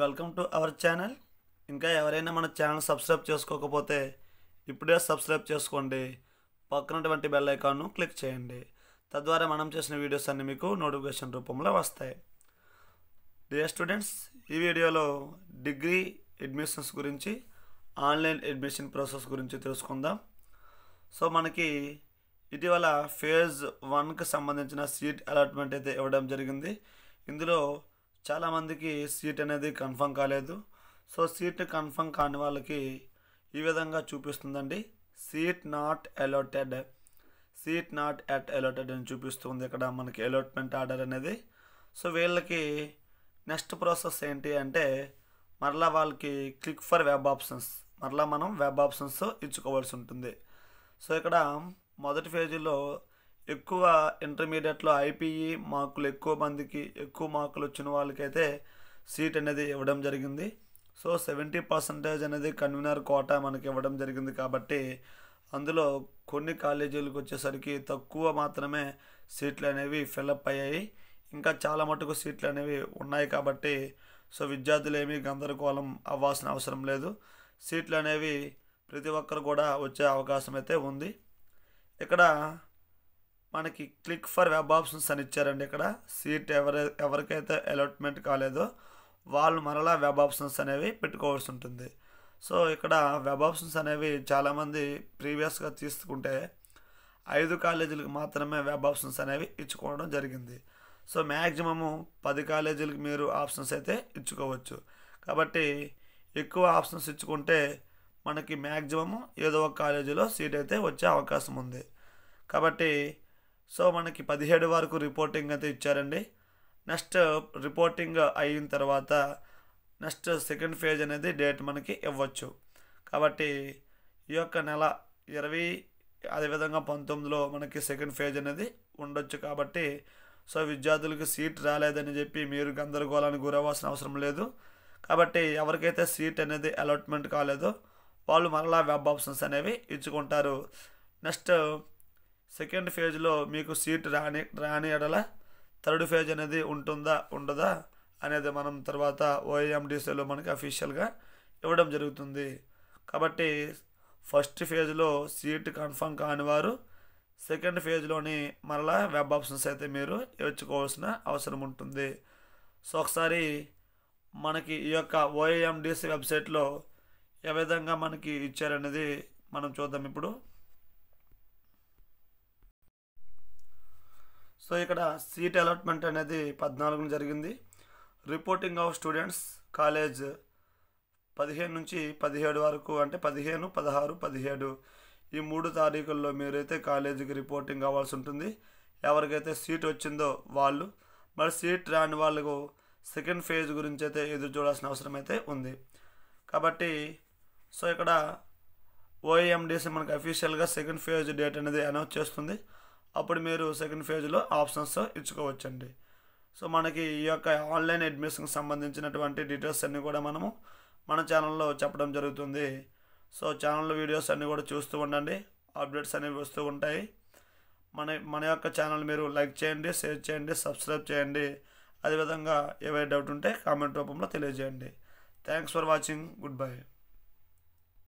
welcome to our channel ఇంకా ఎవరైనా మన ఛానల్ సబ్స్క్రైబ్ చేసుకోకపోతే ఇప్పుడే సబ్స్క్రైబ్ చేసుకోండి పక్కనటువంటి బెల్ ఐకాన్ను క్లిక్ చేయండి తద్వారా మనం చేసిన వీడియోస్ అన్నీ మీకు నోటిఫికేషన్ రూపంలో వస్తాయి డియర్ స్టూడెంట్స్ ఈ వీడియోలో డిగ్రీ అడ్మిషన్స్ గురించి ఆన్లైన్ అడ్మిషన్ ప్రాసెస్ గురించి తెలుసుకుందాం సో మనకి ఇటీవల ఫేజ్ వన్కి సంబంధించిన సీట్ అలాట్మెంట్ అయితే ఇవ్వడం జరిగింది ఇందులో చాలామందికి సీట్ అనేది కన్ఫర్మ్ కాలేదు సో సీట్ కన్ఫర్మ్ కాని వాళ్ళకి ఈ విధంగా చూపిస్తుందండి seat not allotted seat not at allotted అని చూపిస్తుంది ఇక్కడ మనకి అలాట్మెంట్ ఆర్డర్ అనేది సో వీళ్ళకి నెక్స్ట్ ప్రాసెస్ ఏంటి అంటే మరలా వాళ్ళకి క్లిక్ ఫర్ వెబ్ ఆప్షన్స్ మరలా మనం వెబ్ ఆప్షన్స్ ఇచ్చుకోవాల్సి ఉంటుంది సో ఇక్కడ మొదటి పేజీలో ఎక్కువ ఇంటర్మీడియట్లో ఐపీఈ మార్కులు ఎక్కువ మందికి ఎక్కువ మార్కులు వచ్చిన వాళ్ళకైతే సీట్ అనేది ఇవ్వడం జరిగింది సో సెవెంటీ పర్సంటేజ్ అనేది కన్వీనర్ కోట మనకి ఇవ్వడం జరిగింది కాబట్టి అందులో కొన్ని కాలేజీలకు వచ్చేసరికి తక్కువ మాత్రమే సీట్లు అనేవి ఫిలప్ అయ్యాయి ఇంకా చాలా మటుకు సీట్లు అనేవి ఉన్నాయి కాబట్టి సో విద్యార్థులు ఏమీ గందరగోళం అవ్వాల్సిన అవసరం లేదు సీట్లు అనేవి ప్రతి ఒక్కరు కూడా వచ్చే అవకాశం అయితే ఉంది ఇక్కడ మనకి క్లిక్ ఫర్ వెబ్ ఆప్షన్స్ అని ఇచ్చారండి ఇక్కడ సీట్ ఎవరి ఎవరికైతే అలాట్మెంట్ కాలేదో వాళ్ళు మరలా వెబ్ ఆప్షన్స్ అనేవి పెట్టుకోవాల్సి ఉంటుంది సో ఇక్కడ వెబ్ ఆప్షన్స్ అనేవి చాలామంది ప్రీవియస్గా తీసుకుంటే ఐదు కాలేజీలకు మాత్రమే వెబ్ ఆప్షన్స్ అనేవి ఇచ్చుకోవడం జరిగింది సో మ్యాక్సిమము పది కాలేజీలకు మీరు ఆప్షన్స్ అయితే ఇచ్చుకోవచ్చు కాబట్టి ఎక్కువ ఆప్షన్స్ ఇచ్చుకుంటే మనకి మ్యాక్సిమము ఏదో ఒక కాలేజీలో సీట్ అయితే వచ్చే అవకాశం ఉంది కాబట్టి సో మనకి పదిహేడు వరకు రిపోర్టింగ్ అయితే ఇచ్చారండి నెక్స్ట్ రిపోర్టింగ్ అయిన తర్వాత నెక్స్ట్ సెకండ్ ఫేజ్ అనేది డేట్ మనకి ఇవ్వచ్చు కాబట్టి ఈ యొక్క నెల ఇరవై అదేవిధంగా పంతొమ్మిదిలో మనకి సెకండ్ ఫేజ్ అనేది ఉండొచ్చు కాబట్టి సో విద్యార్థులకు సీట్ రాలేదని చెప్పి మీరు గందరగోళానికి గురవ్వాల్సిన అవసరం లేదు కాబట్టి ఎవరికైతే సీట్ అనేది అలాట్మెంట్ కాలేదో వాళ్ళు మరలా వెబ్ ఆప్షన్స్ అనేవి ఇచ్చుకుంటారు నెక్స్ట్ సెకండ్ ఫేజ్లో మీకు సీట్ రాని రాని ఎడల థర్డ్ ఫేజ్ అనేది ఉంటుందా ఉండదా అనేది మనం తర్వాత ఓఎండిసిలో మనకి అఫీషియల్గా ఇవ్వడం జరుగుతుంది కాబట్టి ఫస్ట్ ఫేజ్లో సీట్ కన్ఫర్మ్ కాని వారు సెకండ్ ఫేజ్లోని మరలా వెబ్ ఆప్షన్స్ అయితే మీరు ఇవ్వచ్చుకోవాల్సిన అవసరం ఉంటుంది సో ఒకసారి మనకి ఈ యొక్క ఓఏఎండిసి వెబ్సైట్లో ఏ విధంగా మనకి ఇచ్చారనేది మనం చూద్దాం ఇప్పుడు సో ఇక్కడ సీట్ అలాట్మెంట్ అనేది పద్నాలుగున జరిగింది రిపోర్టింగ్ ఆఫ్ స్టూడెంట్స్ కాలేజ్ పదిహేను నుంచి పదిహేడు వరకు అంటే పదిహేను పదహారు పదిహేడు ఈ మూడు తారీఖుల్లో మీరైతే కాలేజీకి రిపోర్టింగ్ అవ్వాల్సి ఉంటుంది ఎవరికైతే సీట్ వచ్చిందో వాళ్ళు మరి సీట్ రాని వాళ్ళకు సెకండ్ ఫేజ్ గురించి అయితే ఎదురు చూడాల్సిన అవసరం అయితే ఉంది కాబట్టి సో ఇక్కడ ఓఏఎండిసి మనకు అఫీషియల్గా సెకండ్ ఫేజ్ డేట్ అనేది అనౌన్స్ చేస్తుంది అప్పుడు మీరు సెకండ్ ఫేజ్లో ఆప్షన్స్ ఇచ్చుకోవచ్చండి సో మనకి ఈ యొక్క ఆన్లైన్ అడ్మిషన్కి సంబంధించినటువంటి డీటెయిల్స్ అన్నీ కూడా మనము మన ఛానల్లో చెప్పడం జరుగుతుంది సో ఛానల్లో వీడియోస్ అన్నీ కూడా చూస్తూ ఉండండి అప్డేట్స్ అనేవి వస్తూ ఉంటాయి మన మన యొక్క ఛానల్ మీరు లైక్ చేయండి షేర్ చేయండి సబ్స్క్రైబ్ చేయండి అదేవిధంగా ఏవైనా డౌట్ ఉంటే కామెంట్ రూపంలో తెలియజేయండి thanks for watching good bye